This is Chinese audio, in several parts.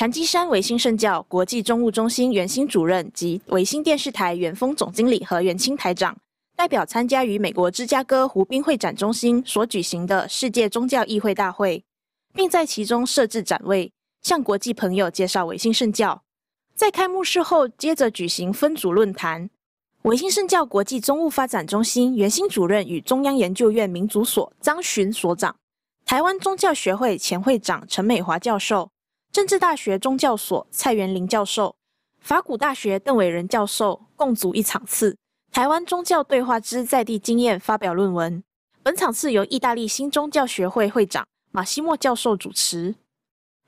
禅吉山维新圣教国际中务中心原新主任及维新电视台原丰总经理和原清台长代表参加于美国芝加哥湖滨会展中心所举行的世界宗教议会大会，并在其中设置展位，向国际朋友介绍维新圣教。在开幕式后，接着举行分组论坛。维新圣教国际中务发展中心原新主任与中央研究院民族所张巡所长、台湾宗教学会前会长陈美华教授。政治大学宗教所蔡元林教授、法古大学邓伟仁教授共组一场次，台湾宗教对话之在地经验发表论文。本场次由意大利新宗教学会会长马西莫教授主持。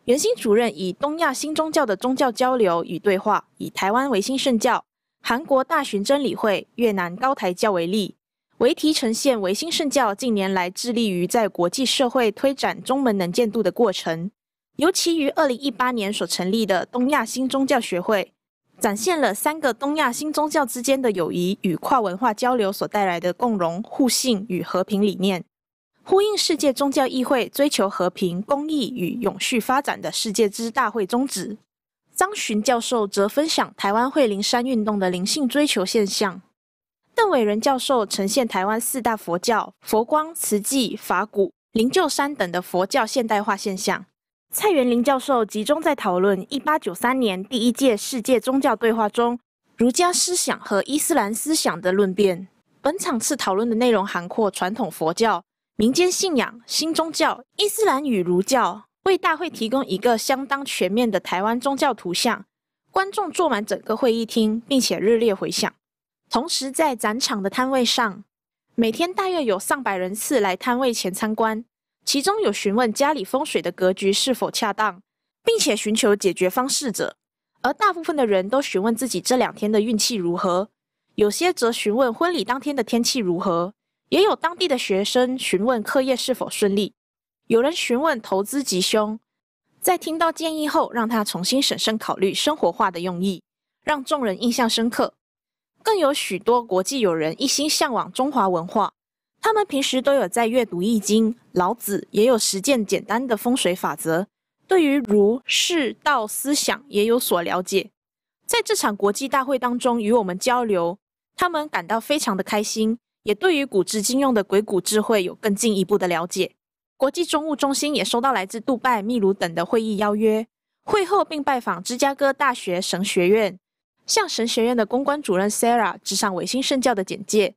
袁新主任以东亚新宗教的宗教交流与对话，以台湾维新圣教、韩国大巡真理会、越南高台教为例，为题呈现维新圣教近年来致力于在国际社会推展中门能见度的过程。尤其于二零一八年所成立的东亚新宗教学会，展现了三个东亚新宗教之间的友谊与跨文化交流所带来的共荣、互信与和平理念，呼应世界宗教议会追求和平、公益与永续发展的世界之大会宗旨。张巡教授则分享台湾惠灵山运动的灵性追求现象，邓伟仁教授呈现台湾四大佛教佛光、慈济、法鼓、灵鹫山等的佛教现代化现象。蔡元林教授集中在讨论一八九三年第一届世界宗教对话中儒家思想和伊斯兰思想的论辩。本场次讨论的内容涵括传统佛教、民间信仰、新宗教、伊斯兰与儒教，为大会提供一个相当全面的台湾宗教图像。观众坐满整个会议厅，并且热烈回响。同时，在展场的摊位上，每天大约有上百人次来摊位前参观。其中有询问家里风水的格局是否恰当，并且寻求解决方式者；而大部分的人都询问自己这两天的运气如何，有些则询问婚礼当天的天气如何，也有当地的学生询问课业是否顺利，有人询问投资吉凶。在听到建议后，让他重新审慎考虑生活化的用意，让众人印象深刻。更有许多国际友人一心向往中华文化。他们平时都有在阅读《易经》、老子，也有实践简单的风水法则，对于儒、释、道思想也有所了解。在这场国际大会当中，与我们交流，他们感到非常的开心，也对于古至今用的鬼谷智慧有更进一步的了解。国际中务中心也收到来自杜拜、秘鲁等的会议邀约，会后并拜访芝加哥大学神学院，向神学院的公关主任 Sarah 致上维新圣教的简介。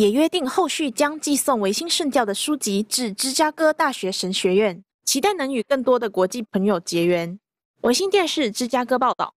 也约定后续将寄送维新圣教的书籍至芝加哥大学神学院，期待能与更多的国际朋友结缘。维新电视芝加哥报道。